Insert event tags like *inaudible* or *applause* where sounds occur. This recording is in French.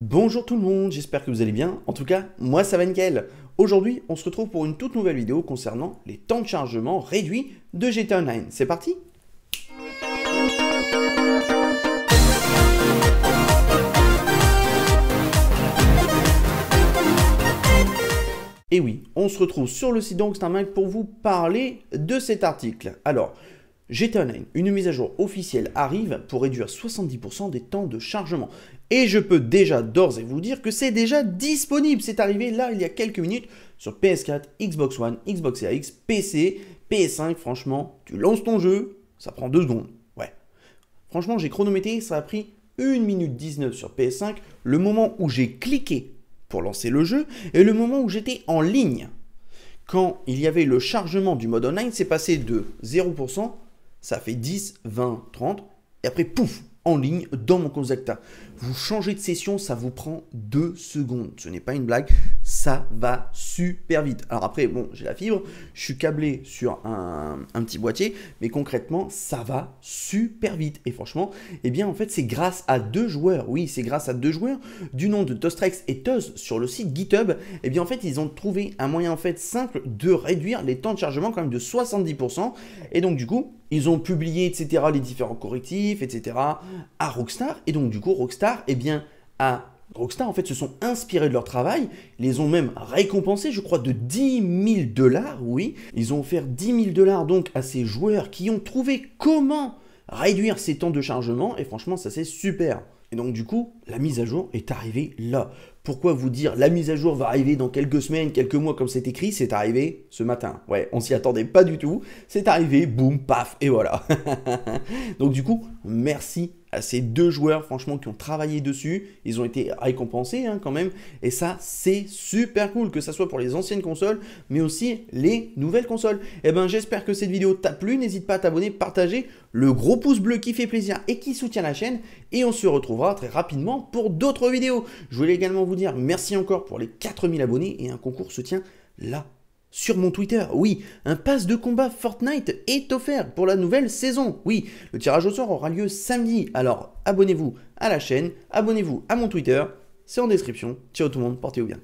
Bonjour tout le monde, j'espère que vous allez bien. En tout cas, moi ça va nickel. Aujourd'hui, on se retrouve pour une toute nouvelle vidéo concernant les temps de chargement réduits de GTA Online. C'est parti Et oui, on se retrouve sur le site d'Angstermac pour vous parler de cet article. Alors, GTA Online, une mise à jour officielle arrive pour réduire 70% des temps de chargement. Et je peux déjà d'ores et vous dire que c'est déjà disponible. C'est arrivé là il y a quelques minutes sur PS4, Xbox One, Xbox Series X, PC, PS5. Franchement, tu lances ton jeu, ça prend deux secondes. Ouais. Franchement, j'ai chronométré, ça a pris 1 minute 19 sur PS5, le moment où j'ai cliqué pour lancer le jeu et le moment où j'étais en ligne. Quand il y avait le chargement du mode online, c'est passé de 0% ça fait 10, 20, 30. Et après, pouf, en ligne dans mon Zacta. Vous changez de session, ça vous prend 2 secondes. Ce n'est pas une blague, va super vite. Alors après, bon, j'ai la fibre, je suis câblé sur un, petit boîtier, mais concrètement, ça va super vite. Et franchement, eh bien en fait, c'est grâce à deux joueurs, oui, c'est grâce à deux joueurs du nom de Tostrex et Toz sur le site GitHub, et eh bien en fait, ils ont trouvé un moyen en fait simple de réduire les temps de chargement quand même de 70%. Et donc du coup, ils ont publié, etc., les différents correctifs, etc., à Rockstar. Et donc du coup, Rockstar, eh bien, a Rockstar en fait se sont inspirés de leur travail, les ont même récompensés je crois de 10 000 dollars, oui. Ils ont offert 10 000 dollars donc à ces joueurs qui ont trouvé comment réduire ces temps de chargement et franchement ça c'est super. Et donc du coup, la mise à jour est arrivée là. Pourquoi vous dire la mise à jour va arriver dans quelques semaines, quelques mois comme c'est écrit C'est arrivé ce matin. Ouais, on s'y attendait pas du tout. C'est arrivé, boum, paf, et voilà. *laughs* donc du coup, merci ces deux joueurs, franchement, qui ont travaillé dessus. Ils ont été récompensés hein, quand même. Et ça, c'est super cool, que ça soit pour les anciennes consoles, mais aussi les nouvelles consoles. Et eh ben, j'espère que cette vidéo t'a plu. N'hésite pas à t'abonner, partager le gros pouce bleu qui fait plaisir et qui soutient la chaîne. Et on se retrouvera très rapidement pour d'autres vidéos. Je voulais également vous dire merci encore pour les 4000 abonnés et un concours se tient là sur mon Twitter. Oui, un pass de combat Fortnite est offert pour la nouvelle saison. Oui, le tirage au sort aura lieu samedi. Alors abonnez-vous à la chaîne, abonnez-vous à mon Twitter. C'est en description. Ciao tout le monde, portez-vous bien.